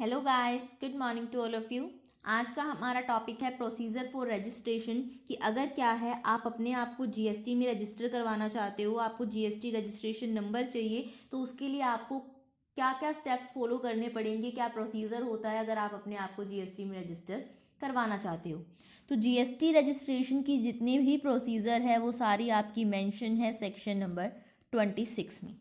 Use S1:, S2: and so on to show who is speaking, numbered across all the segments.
S1: hello guys good morning to all of you आज का हमारा टॉपिक है प्रोसीजर फॉर रजिस्ट्रेशन कि अगर क्या है आप अपने आप को जीएसटी में रजिस्टर करवाना चाहते हो आपको जीएसटी रजिस्ट्रेशन नंबर चाहिए तो उसके लिए आपको क्या क्या स्टेप्स फॉलो करने पड़ेंगे क्या प्रोसीजर होता है अगर आप अपने आप को जी में रजिस्टर करवाना चाहते हो तो जी रजिस्ट्रेशन की जितनी भी प्रोसीजर है वो सारी आपकी मैंशन है सेक्शन नंबर ट्वेंटी सिक्स में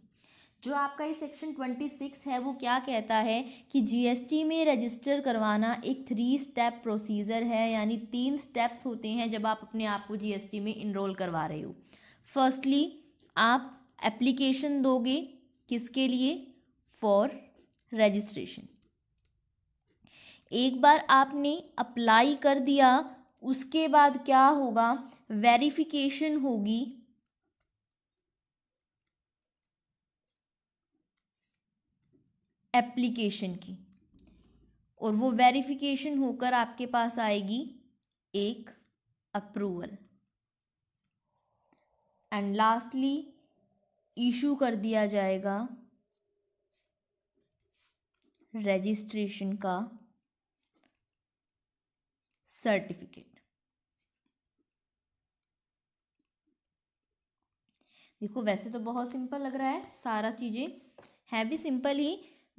S1: जो आपका ये सेक्शन ट्वेंटी सिक्स है वो क्या कहता है कि जीएसटी में रजिस्टर करवाना एक थ्री स्टेप प्रोसीजर है यानी तीन स्टेप्स होते हैं जब आप अपने आप को जीएसटी में इनरोल करवा रहे हो फर्स्टली आप एप्लीकेशन दोगे किसके लिए फॉर रजिस्ट्रेशन एक बार आपने अप्लाई कर दिया उसके बाद क्या होगा वेरिफिकेशन होगी एप्लीकेशन की और वो वेरिफिकेशन होकर आपके पास आएगी एक अप्रूवल एंड लास्टली इशू कर दिया जाएगा रजिस्ट्रेशन का सर्टिफिकेट देखो वैसे तो बहुत सिंपल लग रहा है सारा चीज़ें है भी सिंपल ही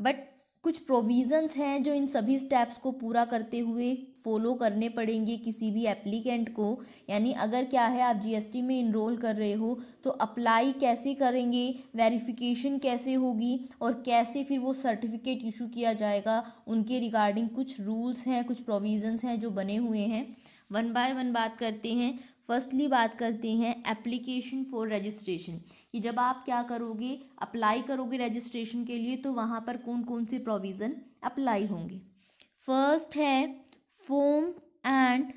S1: बट कुछ प्रोविज़न्स हैं जो इन सभी स्टेप्स को पूरा करते हुए फॉलो करने पड़ेंगे किसी भी एप्लीकेंट को यानी अगर क्या है आप जीएसटी में इनरोल कर रहे हो तो अप्लाई कैसे करेंगे वेरिफिकेशन कैसे होगी और कैसे फिर वो सर्टिफिकेट इशू किया जाएगा उनके रिगार्डिंग कुछ रूल्स हैं कुछ प्रोविज़न्स हैं जो बने हुए हैं वन बाय वन बात करते हैं फर्स्टली बात करते हैं एप्लीकेशन फॉर रजिस्ट्रेशन कि जब आप क्या करोगे अप्लाई करोगे रजिस्ट्रेशन के लिए तो वहाँ पर कौन कौन से प्रोविज़न अप्लाई होंगे फर्स्ट है form and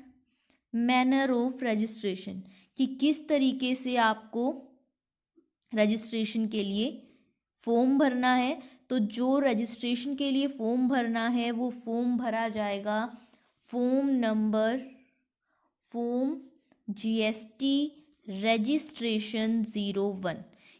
S1: manner of registration कि किस तरीके से आपको रजिस्ट्रेशन के लिए फॉर्म भरना है तो जो रजिस्ट्रेशन के लिए फॉर्म भरना है वो फॉर्म भरा जाएगा form number form GST registration zero one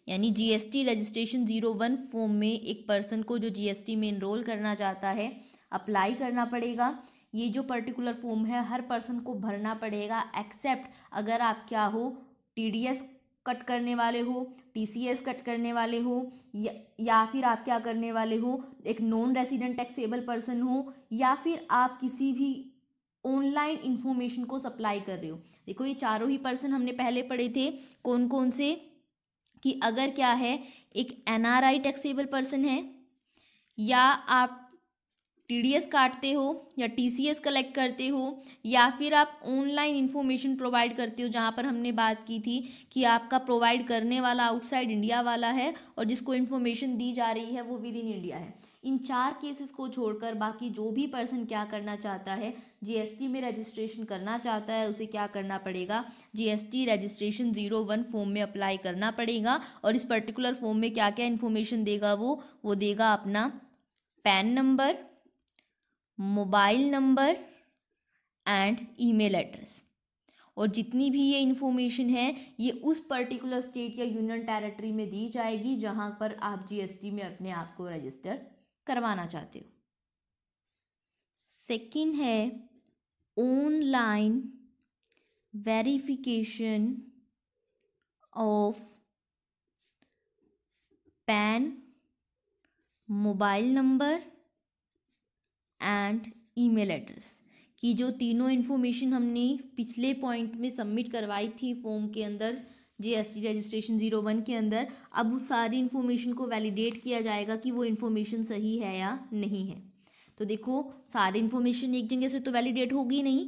S1: यानी GST registration zero one form में एक पर्सन को जो जीएसटी में इनरोल करना चाहता है अप्लाई करना पड़ेगा ये जो पर्टिकुलर फॉर्म है हर पर्सन को भरना पड़ेगा एक्सेप्ट अगर आप क्या हो टीडीएस कट करने वाले हो टीसीएस कट करने वाले हो या, या फिर आप क्या करने वाले हो एक नॉन रेजिडेंट टैक्सेबल पर्सन हो या फिर आप किसी भी ऑनलाइन इन्फॉर्मेशन को सप्लाई कर रहे हो देखो ये चारों ही पर्सन हमने पहले पढ़े थे कौन कौन से कि अगर क्या है एक एनआरआई टैक्सेबल पर्सन है या आप टीडीएस काटते हो या टीसीएस कलेक्ट करते हो या फिर आप ऑनलाइन इन्फॉर्मेशन प्रोवाइड करते हो जहाँ पर हमने बात की थी कि आपका प्रोवाइड करने वाला आउटसाइड इंडिया वाला है और जिसको इन्फॉर्मेशन दी जा रही है वो विद इन इंडिया है इन चार केसेस को छोड़कर बाकी जो भी पर्सन क्या करना चाहता है जीएसटी में रजिस्ट्रेशन करना चाहता है उसे क्या करना पड़ेगा GST registration zero one form में अप्लाई करना पड़ेगा और इस पर्टिकुलर फॉर्म में क्या क्या इन्फॉर्मेशन देगा वो वो देगा अपना PAN number mobile number and email address और जितनी भी ये इन्फॉर्मेशन है ये उस पर्टिकुलर स्टेट या यूनियन टेरिटरी में दी जाएगी जहाँ पर आप जीएसटी में अपने आप को रजिस्टर करवाना चाहते हो सेकेंड है online verification of PAN mobile number and email address की जो तीनों इन्फॉर्मेशन हमने पिछले पॉइंट में सबमिट करवाई थी फॉर्म के अंदर जीएसटी रजिस्ट्रेशन जीरो वन के अंदर अब उस सारी इन्फॉर्मेशन को वैलिडेट किया जाएगा कि वो इन्फॉर्मेशन सही है या नहीं है तो देखो सारी इन्फॉर्मेशन एक जगह से तो वैलिडेट होगी नहीं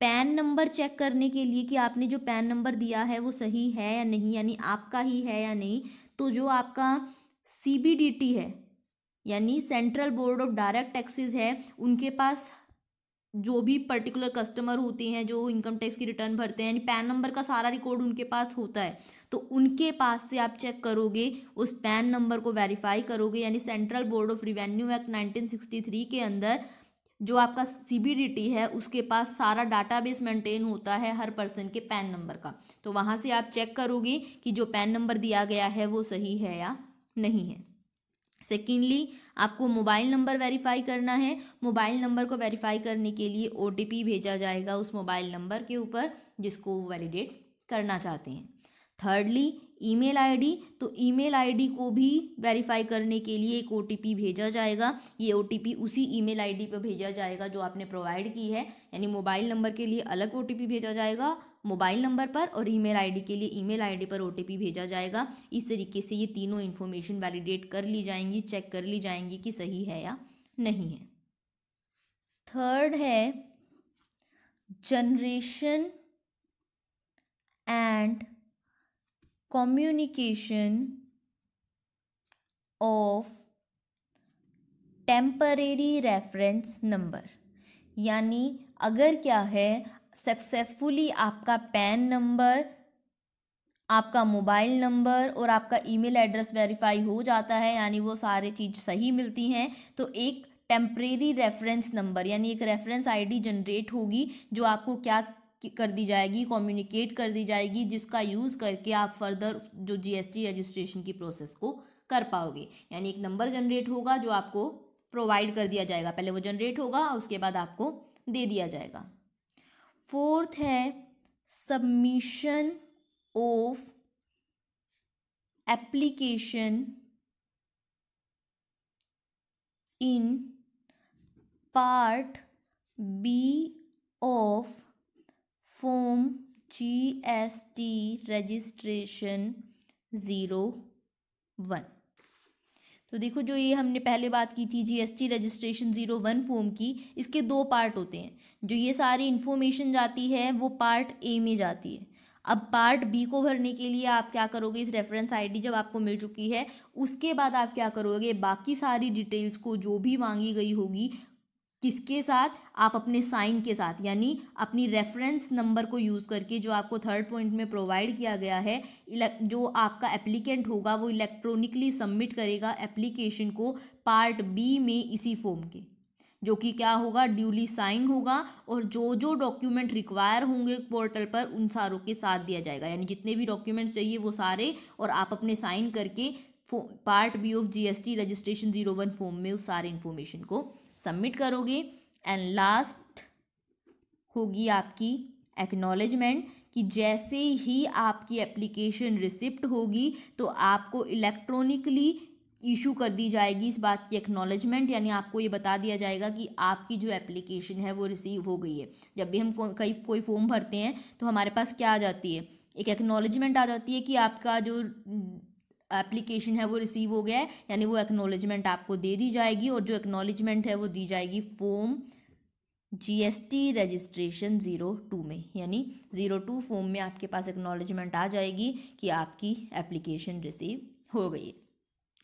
S1: पैन नंबर चेक करने के लिए कि आपने जो पैन नंबर दिया है वो सही है या नहीं यानी आपका ही है या नहीं तो जो आपका सी है यानी Central Board of Direct Taxes है उनके पास जो भी पर्टिकुलर कस्टमर होते हैं जो इनकम टैक्स की रिटर्न भरते हैं यानी पैन नंबर का सारा रिकॉर्ड उनके पास होता है तो उनके पास से आप चेक करोगे उस पैन नंबर को वेरीफाई करोगे यानी Central Board of Revenue Act 1963 के अंदर जो आपका सीबीडीटी है उसके पास सारा डाटाबेस मेंटेन होता है हर पर्सन के पैन नंबर का तो वहाँ से आप चेक करोगे कि जो पैन नंबर दिया गया है वो सही है या नहीं है सेकेंडली आपको मोबाइल नंबर वेरीफाई करना है मोबाइल नंबर को वेरीफाई करने के लिए ओ भेजा जाएगा उस मोबाइल नंबर के ऊपर जिसको वैलिडेट करना चाहते हैं थर्डली ईमेल आईडी तो ईमेल आईडी को भी वेरीफाई करने के लिए एक ओटीपी भेजा जाएगा ये ओटीपी उसी ईमेल आईडी पर भेजा जाएगा जो आपने प्रोवाइड की है यानी मोबाइल नंबर के लिए अलग ओटीपी भेजा जाएगा मोबाइल नंबर पर और ईमेल आईडी के लिए ईमेल आईडी पर ओटीपी भेजा जाएगा इस तरीके से ये तीनों इन्फॉर्मेशन वैलिडेट कर ली जाएंगी चेक कर ली जाएंगी कि सही है या नहीं है थर्ड है generation and communication of temporary reference number यानी अगर क्या है सक्सेसफुली आपका पैन नंबर आपका मोबाइल नंबर और आपका ईमेल एड्रेस वेरीफाई हो जाता है यानी वो सारे चीज़ सही मिलती हैं तो एक टेम्परेरी रेफरेंस नंबर यानी एक रेफरेंस आईडी जनरेट होगी जो आपको क्या कर दी जाएगी कम्युनिकेट कर दी जाएगी जिसका यूज़ करके आप फर्दर जो जीएसटी रजिस्ट्रेशन की प्रोसेस को कर पाओगे यानी एक नंबर जनरेट होगा जो आपको प्रोवाइड कर दिया जाएगा पहले वो जनरेट होगा उसके बाद आपको दे दिया जाएगा फोर्थ है submission of application in part B of form T registration zero one तो देखो जो ये हमने पहले बात की थी GST registration zero one form की इसके दो पार्ट होते हैं जो ये सारी इन्फॉर्मेशन जाती है वो पार्ट ए में जाती है अब पार्ट बी को भरने के लिए आप क्या करोगे इस रेफरेंस आईडी जब आपको मिल चुकी है उसके बाद आप क्या करोगे बाकी सारी डिटेल्स को जो भी मांगी गई होगी किसके साथ आप अपने साइन के साथ यानी अपनी रेफरेंस नंबर को यूज़ करके जो आपको थर्ड पॉइंट में प्रोवाइड किया गया है जो आपका एप्लीकेंट होगा वो इलेक्ट्रॉनिकली सबमिट करेगा एप्लीकेशन को पार्ट बी में इसी फॉर्म के जो कि क्या होगा ड्यूली साइन होगा और जो जो डॉक्यूमेंट रिक्वायर होंगे पोर्टल पर उन सारों के साथ दिया जाएगा यानी जितने भी डॉक्यूमेंट्स चाहिए वो सारे और आप अपने साइन करके part B of GST registration zero one form में उस सारे इन्फॉर्मेशन को सबमिट करोगे एंड लास्ट होगी आपकी एक्नॉलेजमेंट कि जैसे ही आपकी एप्लीकेशन रिसिप्ट होगी तो आपको इलेक्ट्रॉनिकली इशू कर दी जाएगी इस बात की एक्नॉलेजमेंट यानी आपको ये बता दिया जाएगा कि आपकी जो एप्लीकेशन है वो रिसीव हो गई है जब भी हम कई कोई फॉर्म भरते हैं तो हमारे पास क्या आ जाती है एक एक्नॉलेजमेंट आ जाती है कि आपका जो एप्लीकेशन है वो रिसीव हो गया है यानी वो एक्नोलेजमेंट आपको दे दी जाएगी और जो एक्नोलेजमेंट है वो दी जाएगी form GST registration zero two में यानी ज़ीरो टू फॉर्म में आपके पास एक्नोलेजमेंट आ जाएगी कि आपकी एप्लीकेशन रिसीव हो गई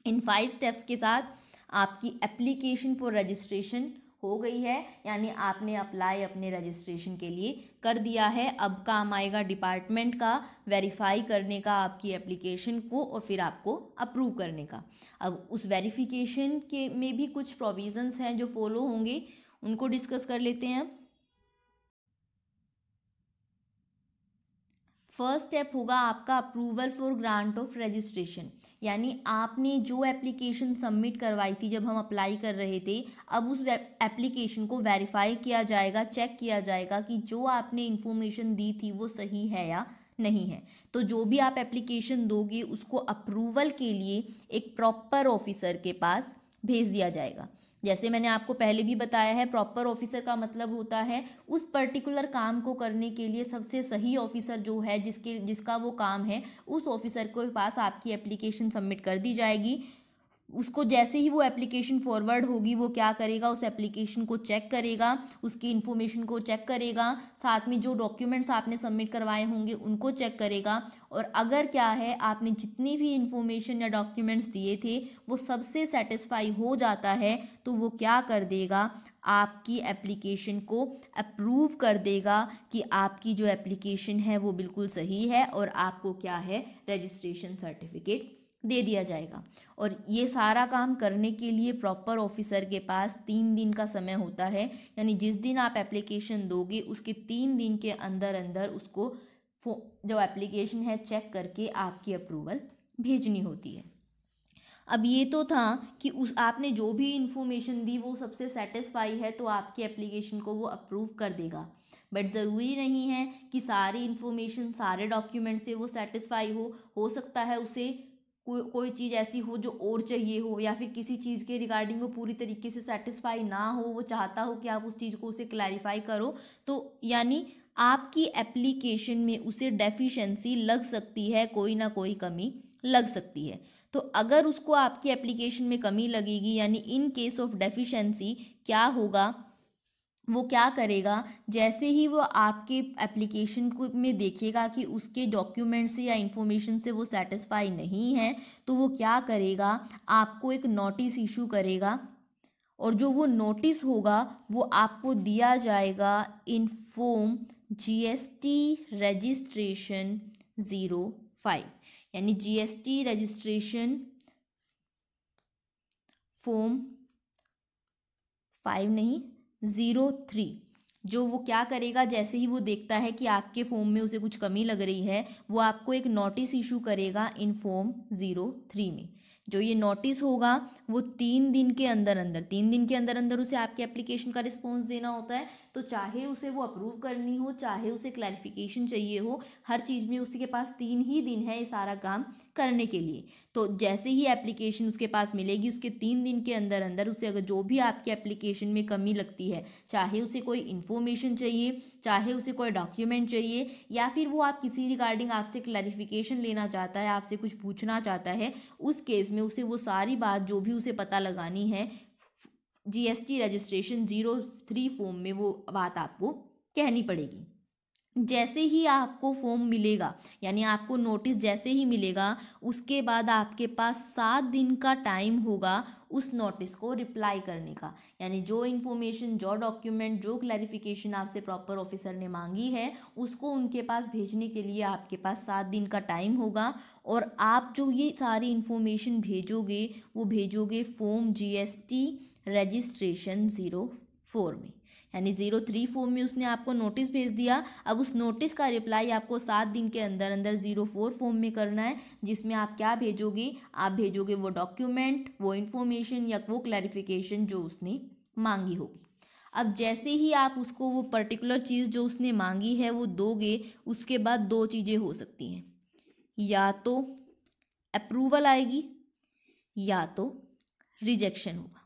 S1: इन फाइव स्टेप्स के साथ आपकी एप्लीकेशन फॉर रजिस्ट्रेशन हो गई है यानी आपने अप्लाई अपने रजिस्ट्रेशन के लिए कर दिया है अब काम आएगा डिपार्टमेंट का वेरीफाई करने का आपकी एप्लीकेशन को और फिर आपको अप्रूव करने का अब उस वेरिफिकेशन के में भी कुछ प्रोविज़न्स हैं जो फॉलो होंगे उनको डिस्कस कर लेते हैं अब फर्स्ट स्टेप होगा आपका approval for grant of registration यानी आपने जो एप्लीकेशन सबमिट करवाई थी जब हम अप्लाई कर रहे थे अब उस एप्लीकेशन को वेरीफाई किया जाएगा चेक किया जाएगा कि जो आपने इन्फॉर्मेशन दी थी वो सही है या नहीं है तो जो भी आप एप्लीकेशन दोगे उसको अप्रूवल के लिए एक प्रॉपर ऑफिसर के पास भेज दिया जाएगा जैसे मैंने आपको पहले भी बताया है प्रॉपर ऑफिसर का मतलब होता है उस पर्टिकुलर काम को करने के लिए सबसे सही ऑफिसर जो है जिसके जिसका वो काम है उस ऑफिसर के पास आपकी एप्लीकेशन सबमिट कर दी जाएगी उसको जैसे ही वो एप्लीकेशन फॉरवर्ड होगी वो क्या करेगा उस एप्लीकेशन को चेक करेगा उसकी इन्फॉर्मेशन को चेक करेगा साथ में जो डॉक्यूमेंट्स आपने सबमिट करवाए होंगे उनको चेक करेगा और अगर क्या है आपने जितनी भी इन्फॉर्मेशन या डॉक्यूमेंट्स दिए थे वो सबसे सेटिस्फाई हो जाता है तो वो क्या कर देगा आपकी एप्लीकेशन को अप्रूव कर देगा कि आपकी जो एप्लीकेशन है वो बिल्कुल सही है और आपको क्या है रजिस्ट्रेशन सर्टिफिकेट दे दिया जाएगा और ये सारा काम करने के लिए प्रॉपर ऑफिसर के पास तीन दिन का समय होता है यानी जिस दिन आप एप्लीकेशन दोगे उसके तीन दिन के अंदर अंदर उसको जो एप्लीकेशन है चेक करके आपकी अप्रूवल भेजनी होती है अब ये तो था कि उस आपने जो भी इन्फॉर्मेशन दी वो सबसे सेटिस्फाई है तो आपके एप्लीकेशन को वो अप्रूव कर देगा बट ज़रूरी नहीं है कि सारी इन्फॉर्मेशन सारे डॉक्यूमेंट से वो सेटिस्फाई हो हो सकता है उसे को, कोई चीज़ ऐसी हो जो और चाहिए हो या फिर किसी चीज़ के रिगार्डिंग वो पूरी तरीके से सेटिस्फाई ना हो वो चाहता हो कि आप उस चीज़ को उसे क्लैरिफाई करो तो यानी आपकी एप्लीकेशन में उसे डेफिशिएंसी लग सकती है कोई ना कोई कमी लग सकती है तो अगर उसको आपकी एप्लीकेशन में कमी लगेगी यानी इन केस ऑफ डेफिशिएंसी क्या होगा वो क्या करेगा जैसे ही वो आपके एप्लीकेशन को में देखेगा कि उसके डॉक्यूमेंट से या इन्फॉर्मेशन से वो सेटिस्फाई नहीं है तो वो क्या करेगा आपको एक नोटिस इशू करेगा और जो वो नोटिस होगा वो आपको दिया जाएगा in form GST registration zero five यानी जीएसटी रजिस्ट्रेशन फॉर्म फाइव नहीं ज़ीरो थ्री जो वो क्या करेगा जैसे ही वो देखता है कि आपके फॉर्म में उसे कुछ कमी लग रही है वो आपको एक नोटिस इशू करेगा इन फॉर्म ज़ीरो थ्री में जो ये नोटिस होगा वो तीन दिन के अंदर अंदर तीन दिन के अंदर अंदर उसे आपके एप्लीकेशन का रिस्पॉन्स देना होता है तो चाहे उसे वो अप्रूव करनी हो चाहे उसे क्लैरिफिकेशन चाहिए हो हर चीज़ में उसी के पास तीन ही दिन है ये सारा काम करने के लिए तो जैसे ही एप्लीकेशन उसके पास मिलेगी उसके तीन दिन के अंदर अंदर उसे अगर जो भी आपके एप्लीकेशन में कमी लगती है चाहे उसे कोई इन्फॉर्मेशन चाहिए चाहे उसे कोई डॉक्यूमेंट चाहिए या फिर वो आप किसी रिगार्डिंग आपसे क्लैरिफिकेशन लेना चाहता है आपसे कुछ पूछना चाहता है उस केस में उसे वो सारी बात जो भी उसे पता लगानी है GST registration zero three form में वो बात आपको कहनी पड़ेगी जैसे ही आपको फॉर्म मिलेगा यानी आपको नोटिस जैसे ही मिलेगा उसके बाद आपके पास सात दिन का टाइम होगा उस नोटिस को रिप्लाई करने का यानी जो इन्फॉर्मेशन जो डॉक्यूमेंट जो क्लैरिफिकेशन आपसे प्रॉपर ऑफिसर ने मांगी है उसको उनके पास भेजने के लिए आपके पास सात दिन का टाइम होगा और आप जो ये सारी इन्फॉर्मेशन भेजोगे वो भेजोगे form G registration zero four में यानी जीरो थ्री फॉर्म में उसने आपको नोटिस भेज दिया अब उस नोटिस का रिप्लाई आपको सात दिन के अंदर अंदर जीरो फोर फॉर्म में करना है जिसमें आप क्या भेजोगे आप भेजोगे वो डॉक्यूमेंट वो इन्फॉर्मेशन या वो क्लैरिफिकेशन जो उसने मांगी होगी अब जैसे ही आप उसको वो पर्टिकुलर चीज़ जो उसने मांगी है वो दोगे उसके बाद दो चीज़ें हो सकती हैं या तो अप्रूवल आएगी या तो रिजेक्शन होगा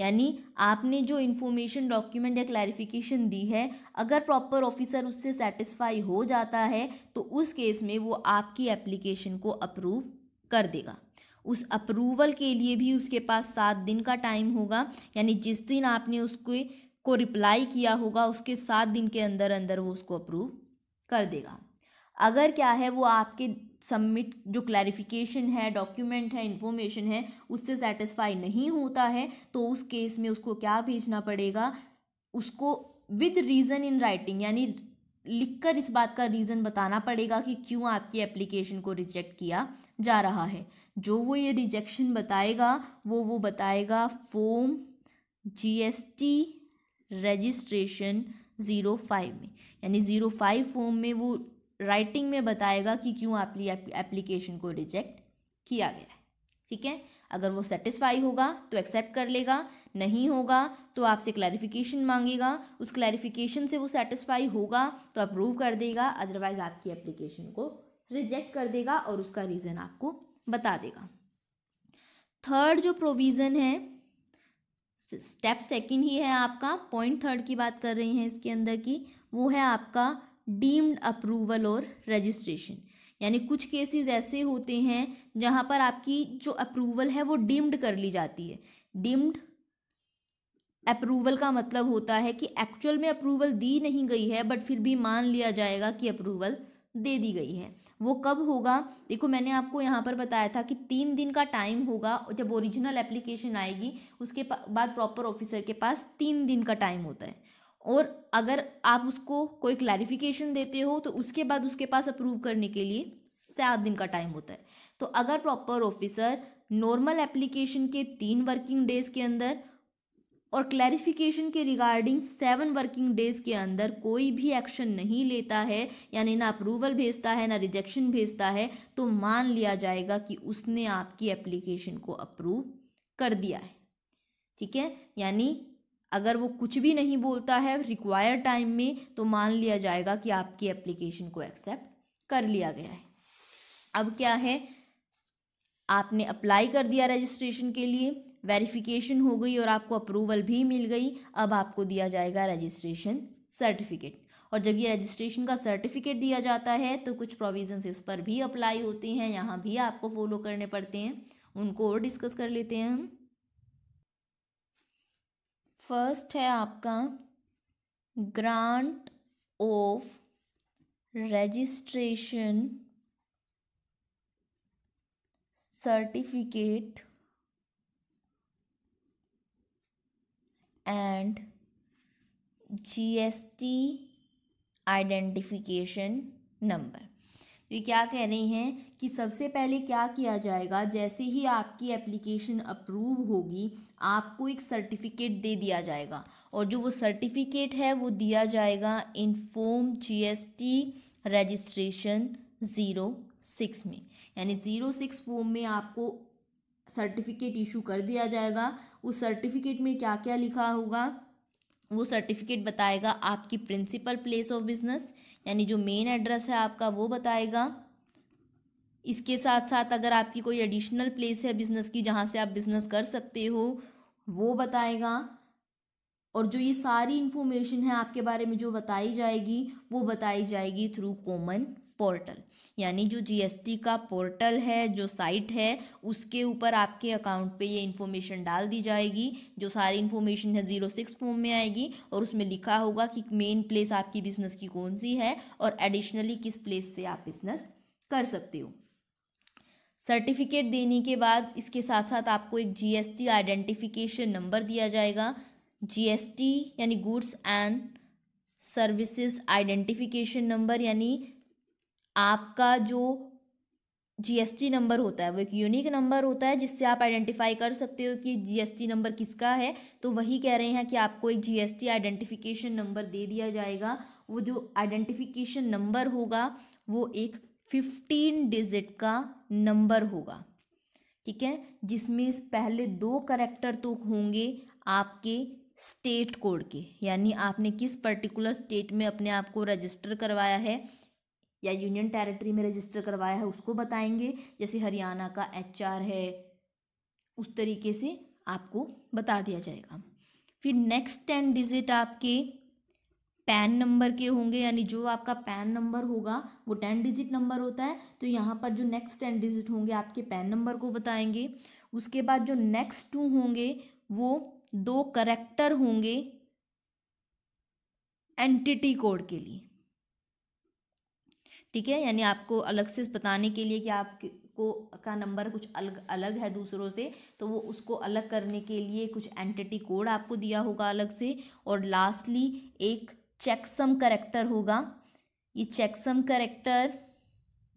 S1: यानी आपने जो इन्फॉर्मेशन डॉक्यूमेंट या क्लैरिफिकेशन दी है अगर प्रॉपर ऑफिसर उससे सेटिस्फाई हो जाता है तो उस केस में वो आपकी एप्लीकेशन को अप्रूव कर देगा उस अप्रूवल के लिए भी उसके पास सात दिन का टाइम होगा यानी जिस दिन आपने उसके को रिप्लाई किया होगा उसके सात दिन के अंदर अंदर वो उसको अप्रूव कर देगा अगर क्या है वो आपके सबमिट जो क्लैरिफिकेशन है डॉक्यूमेंट है इन्फॉर्मेशन है उससे सेटिस्फाई नहीं होता है तो उस केस में उसको क्या भेजना पड़ेगा उसको विद रीज़न इन राइटिंग यानी लिखकर इस बात का रीज़न बताना पड़ेगा कि क्यों आपकी एप्लीकेशन को रिजेक्ट किया जा रहा है जो वो ये रिजेक्शन बताएगा वो वो बताएगा form GST registration zero five में यानी ज़ीरो फाइव फॉर्म में वो राइटिंग में बताएगा कि क्यों एप्लीकेशन को रिजेक्ट किया गया है ठीक है अगर वो सेटिस्फाई होगा तो एक्सेप्ट कर लेगा नहीं होगा तो आपसे क्लैरिफिकेशन मांगेगा उस क्लैरिफिकेशन से वो सेटिस्फाई होगा तो अप्रूव कर देगा अदरवाइज आपकी एप्लीकेशन को रिजेक्ट कर देगा और उसका रीज़न आपको बता देगा थर्ड जो प्रोविज़न है स्टेप सेकंड ही है आपका पॉइंट थर्ड की बात कर रहे हैं इसके अंदर की वो है आपका डीम्ड अप्रूवल और रजिस्ट्रेशन यानी कुछ केसेस ऐसे होते हैं जहाँ पर आपकी जो अप्रूवल है वो डीम्ड कर ली जाती है डीम्ड अप्रूवल का मतलब होता है कि एक्चुअल में अप्रूवल दी नहीं गई है बट फिर भी मान लिया जाएगा कि अप्रूवल दे दी गई है वो कब होगा देखो मैंने आपको यहाँ पर बताया था कि तीन दिन का टाइम होगा जब ओरिजिनल एप्लीकेशन आएगी उसके बाद प्रॉपर ऑफिसर के पास तीन दिन का टाइम होता है और अगर आप उसको कोई क्लैरिफिकेशन देते हो तो उसके बाद उसके पास अप्रूव करने के लिए सात दिन का टाइम होता है तो अगर प्रॉपर ऑफिसर नॉर्मल एप्लीकेशन के तीन वर्किंग डेज के अंदर और क्लैरिफिकेशन के रिगार्डिंग सेवन वर्किंग डेज के अंदर कोई भी एक्शन नहीं लेता है यानी ना अप्रूवल भेजता है ना रिजेक्शन भेजता है तो मान लिया जाएगा कि उसने आपकी एप्लीकेशन को अप्रूव कर दिया है ठीक है यानी अगर वो कुछ भी नहीं बोलता है रिक्वायर टाइम में तो मान लिया जाएगा कि आपकी एप्लीकेशन को एक्सेप्ट कर लिया गया है अब क्या है आपने अप्लाई कर दिया रजिस्ट्रेशन के लिए वेरिफिकेशन हो गई और आपको अप्रूवल भी मिल गई अब आपको दिया जाएगा रजिस्ट्रेशन सर्टिफिकेट और जब ये रजिस्ट्रेशन का सर्टिफिकेट दिया जाता है तो कुछ प्रोविजंस इस पर भी अप्लाई होते हैं यहाँ भी आपको फॉलो करने पड़ते हैं उनको और डिस्कस कर लेते हैं हम फर्स्ट है आपका grant of registration certificate and GST identification number ये क्या कह रहे हैं कि सबसे पहले क्या किया जाएगा जैसे ही आपकी एप्लीकेशन अप्रूव होगी आपको एक सर्टिफिकेट दे दिया जाएगा और जो वो सर्टिफिकेट है वो दिया जाएगा in form G registration zero six में यानी ज़ीरो सिक्स फॉर्म में आपको सर्टिफिकेट इशू कर दिया जाएगा उस सर्टिफिकेट में क्या क्या लिखा होगा वो सर्टिफिकेट बताएगा आपकी प्रिंसिपल प्लेस ऑफ बिजनेस यानी जो मेन एड्रेस है आपका वो बताएगा इसके साथ साथ अगर आपकी कोई एडिशनल प्लेस है बिज़नेस की जहाँ से आप बिज़नेस कर सकते हो वो बताएगा और जो ये सारी इन्फॉर्मेशन है आपके बारे में जो बताई जाएगी वो बताई जाएगी थ्रू कॉमन पोर्टल यानी जो जीएसटी का पोर्टल है जो साइट है उसके ऊपर आपके अकाउंट पे ये इन्फॉर्मेशन डाल दी जाएगी जो सारी इन्फॉर्मेशन है जीरो सिक्स फॉर्म में आएगी और उसमें लिखा होगा कि मेन प्लेस आपकी बिजनेस की कौन सी है और एडिशनली किस प्लेस से आप बिजनेस कर सकते हो सर्टिफिकेट देने के बाद इसके साथ साथ आपको एक जीएसटी आइडेंटिफिकेशन नंबर दिया जाएगा जीएसटी यानी goods and services identification number यानी आपका जो जीएसटी नंबर होता है वो एक यूनिक नंबर होता है जिससे आप आइडेंटिफाई कर सकते हो कि जीएसटी नंबर किसका है तो वही कह रहे हैं कि आपको एक जीएसटी आइडेंटिफिकेशन नंबर दे दिया जाएगा वो जो आइडेंटिफिकेशन नंबर होगा वो एक फिफ्टीन डिजिट का नंबर होगा ठीक है जिसमें पहले दो करेक्टर तो होंगे आपके स्टेट कोड के यानी आपने किस पर्टिकुलर स्टेट में अपने आप को रजिस्टर करवाया है या यूनियन टेरिटरी में रजिस्टर करवाया है उसको बताएंगे जैसे हरियाणा का एच है उस तरीके से आपको बता दिया जाएगा फिर नेक्स्ट टेन डिजिट आपके पैन नंबर के होंगे यानी जो आपका पैन नंबर होगा वो टेन डिजिट नंबर होता है तो यहाँ पर जो नेक्स्ट टेन डिजिट होंगे आपके पैन नंबर को बताएंगे उसके बाद जो नेक्स्ट टू होंगे वो दो करेक्टर होंगे एंटिटी कोड के लिए ठीक है यानी आपको अलग से बताने के लिए कि आप को का नंबर कुछ अलग अलग है दूसरों से तो वो उसको अलग करने के लिए कुछ एंटिटी कोड आपको दिया होगा अलग से और लास्टली एक चेकसम करेक्टर होगा ये चेकसम करेक्टर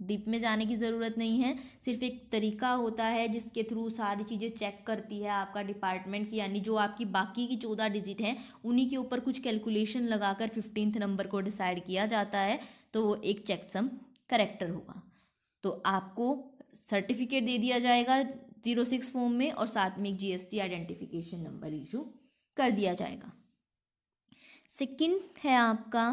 S1: डीप में जाने की ज़रूरत नहीं है सिर्फ एक तरीका होता है जिसके थ्रू सारी चीज़ें चेक करती है आपका डिपार्टमेंट की यानी जो आपकी बाकी की चौदह डिजिट हैं उन्हीं के ऊपर कुछ कैलकुलेशन लगाकर फिफ्टींथ नंबर को डिसाइड किया जाता है तो वो एक चेकसम करेक्टर होगा तो आपको सर्टिफिकेट दे दिया जाएगा जीरो सिक्स फॉर्म में और साथ में एक जीएसटी आइडेंटिफिकेशन नंबर इशू कर दिया जाएगा सेकंड है आपका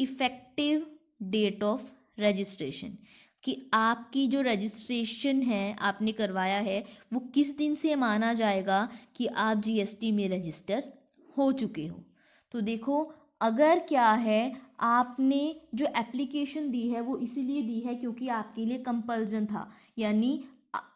S1: इफेक्टिव डेट ऑफ रजिस्ट्रेशन कि आपकी जो रजिस्ट्रेशन है आपने करवाया है वो किस दिन से माना जाएगा कि आप जीएसटी में रजिस्टर हो चुके हो तो देखो अगर क्या है आपने जो एप्लीकेशन दी है वो इसीलिए दी है क्योंकि आपके लिए कंपल्जन था यानी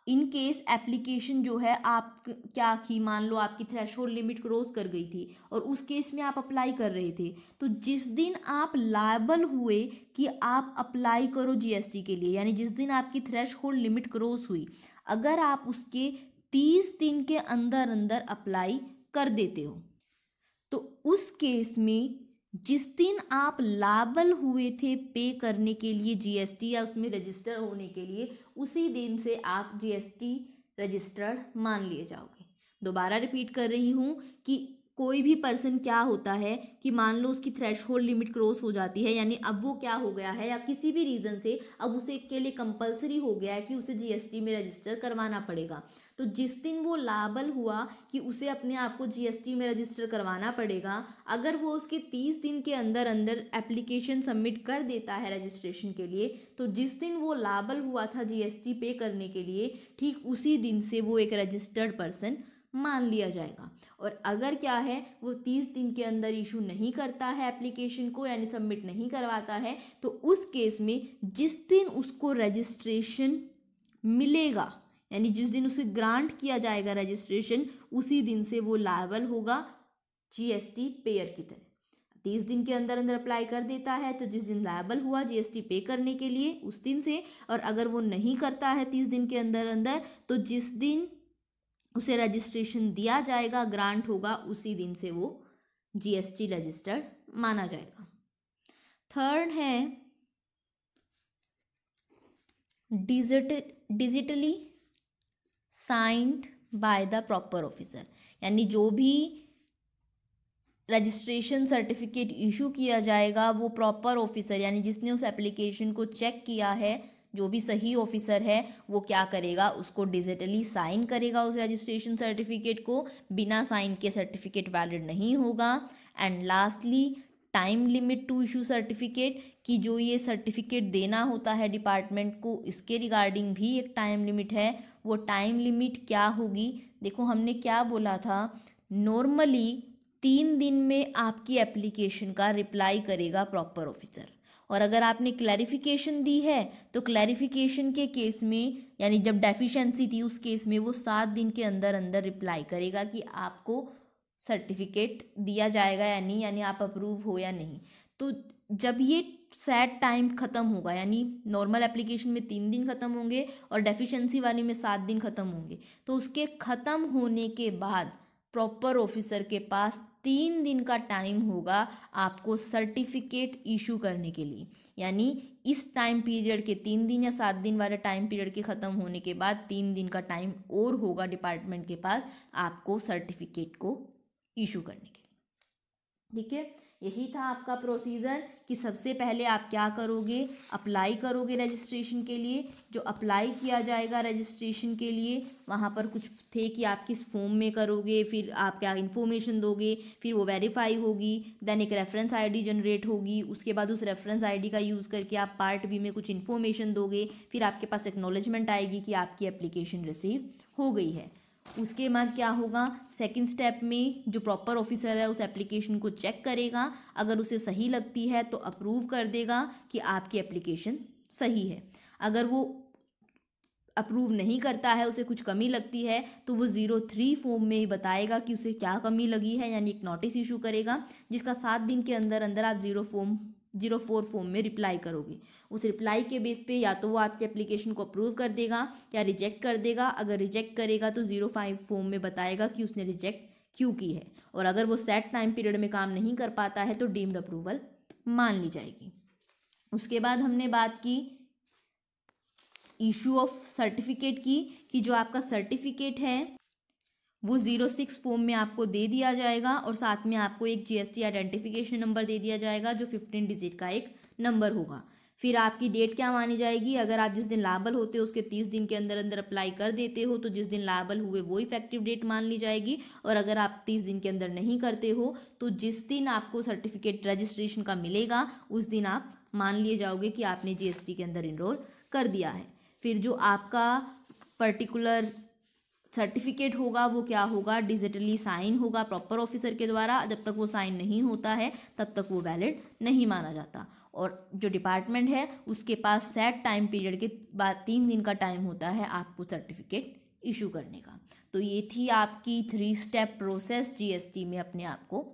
S1: इन केस एप्लीकेशन जो है आप क्या की मान लो आपकी थ्रेश लिमिट क्रॉस कर गई थी और उस केस में आप अप्लाई कर रहे थे तो जिस दिन आप लायबल हुए कि आप अप्लाई करो जीएसटी के लिए यानी जिस दिन आपकी थ्रेश लिमिट क्रॉस हुई अगर आप उसके तीस दिन के अंदर अंदर अप्लाई कर देते हो तो उस केस में जिस दिन आप लाबल हुए थे पे करने के लिए जीएसटी या उसमें रजिस्टर होने के लिए उसी दिन से आप जीएसटी रजिस्टर्ड मान लिए जाओगे दोबारा रिपीट कर रही हूँ कि कोई भी पर्सन क्या होता है कि मान लो उसकी थ्रेश होल्ड लिमिट क्रॉस हो जाती है यानी अब वो क्या हो गया है या किसी भी रीज़न से अब उसे के लिए कंपलसरी हो गया है कि उसे जीएसटी में रजिस्टर करवाना पड़ेगा तो जिस दिन वो लाबल हुआ कि उसे अपने आप को जीएसटी में रजिस्टर करवाना पड़ेगा अगर वो उसके तीस दिन के अंदर अंदर एप्लीकेशन सबमिट कर देता है रजिस्ट्रेशन के लिए तो जिस दिन वो लाबल हुआ था जीएसटी पे करने के लिए ठीक उसी दिन से वो एक रजिस्टर्ड पर्सन मान लिया जाएगा और अगर क्या है वो तीस दिन के अंदर इशू नहीं करता है एप्लीकेशन को यानी सबमिट नहीं करवाता है तो उस केस में जिस दिन उसको रजिस्ट्रेशन मिलेगा यानी जिस दिन उसे ग्रांट किया जाएगा रजिस्ट्रेशन उसी दिन से वो लाइबल होगा जीएसटी पेयर की तरह तीस दिन के अंदर अंदर अप्लाई कर देता है तो जिस दिन लाइबल हुआ जीएसटी पे करने के लिए उस दिन से और अगर वो नहीं करता है तीस दिन के अंदर अंदर तो जिस दिन उसे रजिस्ट्रेशन दिया जाएगा ग्रांट होगा उसी दिन से वो जीएसटी रजिस्टर्ड माना जाएगा थर्ड है digit digitally signed by the proper officer यानी जो भी रजिस्ट्रेशन सर्टिफिकेट इशू किया जाएगा वो प्रॉपर ऑफिसर यानी जिसने उस एप्लीकेशन को चेक किया है जो भी सही ऑफिसर है वो क्या करेगा उसको डिजिटली साइन करेगा उस रजिस्ट्रेशन सर्टिफिकेट को बिना साइन के सर्टिफिकेट वैलिड नहीं होगा and lastly time limit to issue certificate कि जो ये सर्टिफिकेट देना होता है डिपार्टमेंट को इसके रिगार्डिंग भी एक टाइम लिमिट है वो टाइम लिमिट क्या होगी देखो हमने क्या बोला था नॉर्मली तीन दिन में आपकी एप्लीकेशन का रिप्लाई करेगा प्रॉपर ऑफिसर और अगर आपने क्लैरिफिकेशन दी है तो क्लैरिफिकेशन के केस में यानी जब डेफिशिएंसी थी उस केस में वो सात दिन के अंदर अंदर रिप्लाई करेगा कि आपको सर्टिफिकेट दिया जाएगा या नहीं यानी आप अप्रूव हो या नहीं तो जब ये सैड टाइम ख़त्म होगा यानी नॉर्मल एप्लीकेशन में तीन दिन ख़त्म होंगे और डेफिशिएंसी वाली में सात दिन ख़त्म होंगे तो उसके ख़त्म होने के बाद प्रॉपर ऑफिसर के पास तीन दिन का टाइम होगा आपको सर्टिफिकेट इशू करने के लिए यानी इस टाइम पीरियड के तीन दिन या सात दिन वाले टाइम पीरियड के ख़त्म होने के बाद तीन दिन का टाइम और होगा डिपार्टमेंट के पास आपको सर्टिफिकेट को इशू करने के ठीक है यही था आपका प्रोसीजर कि सबसे पहले आप क्या करोगे अप्लाई करोगे रजिस्ट्रेशन के लिए जो अप्लाई किया जाएगा रजिस्ट्रेशन के लिए वहाँ पर कुछ थे कि आप किस फॉर्म में करोगे फिर आप क्या इन्फॉर्मेशन दोगे फिर वो वेरीफाई होगी देन एक रेफरेंस आईडी जनरेट होगी उसके बाद उस रेफरेंस आईडी का यूज़ करके आप पार्ट बी में कुछ इन्फॉर्मेशन दोगे फिर आपके पास एक्नोलेजमेंट आएगी कि आपकी एप्लीकेशन रिसीव हो गई है उसके बाद क्या होगा सेकंड स्टेप में जो प्रॉपर ऑफिसर है उस एप्लीकेशन को चेक करेगा अगर उसे सही लगती है तो अप्रूव कर देगा कि आपकी एप्लीकेशन सही है अगर वो अप्रूव नहीं करता है उसे कुछ कमी लगती है तो वो ज़ीरो थ्री फॉर्म में ही बताएगा कि उसे क्या कमी लगी है यानी एक नोटिस इशू करेगा जिसका सात दिन के अंदर अंदर आप zero form zero four form में रिप्लाई करोगे उस रिप्लाई के बेस पे या तो वो आपके एप्लीकेशन को अप्रूव कर देगा या रिजेक्ट कर देगा अगर रिजेक्ट करेगा तो जीरो फाइव फॉर्म में बताएगा कि उसने रिजेक्ट क्यों की है और अगर वो सेट टाइम पीरियड में काम नहीं कर पाता है तो डीम्ड अप्रूवल मान ली जाएगी उसके बाद हमने बात की इशू ऑफ सर्टिफिकेट की कि जो आपका सर्टिफिकेट है वो जीरो सिक्स फॉर्म में आपको दे दिया जाएगा और साथ में आपको एक जीएसटी आइडेंटिफिकेशन नंबर दे दिया जाएगा जो फिफ्टीन डिजिट का एक नंबर होगा फिर आपकी डेट क्या मानी जाएगी अगर आप जिस दिन लाभल होते हो उसके तीस दिन के अंदर अंदर अप्लाई कर देते हो तो जिस दिन लाबल हुए वो इफेक्टिव डेट मान ली जाएगी और अगर आप तीस दिन के अंदर नहीं करते हो तो जिस दिन आपको सर्टिफिकेट रजिस्ट्रेशन का मिलेगा उस दिन आप मान लिए जाओगे कि आपने जीएसटी के अंदर इनरोल कर दिया है फिर जो आपका पर्टिकुलर सर्टिफिकेट होगा वो क्या होगा डिजिटली साइन होगा प्रॉपर ऑफिसर के द्वारा जब तक वो साइन नहीं होता है तब तक वो वैलिड नहीं माना जाता और जो डिपार्टमेंट है उसके पास सेट टाइम पीरियड के बाद तीन दिन का टाइम होता है आपको सर्टिफिकेट इशू करने का तो ये थी आपकी थ्री स्टेप प्रोसेस जीएसटी में अपने आप को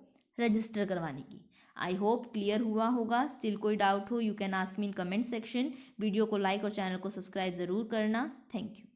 S1: रजिस्टर करवाने की आई होप क्लियर हुआ होगा स्टिल कोई डाउट हो you can ask me in comment section video को लाइक और चैनल को सब्सक्राइब ज़रूर करना थैंक यू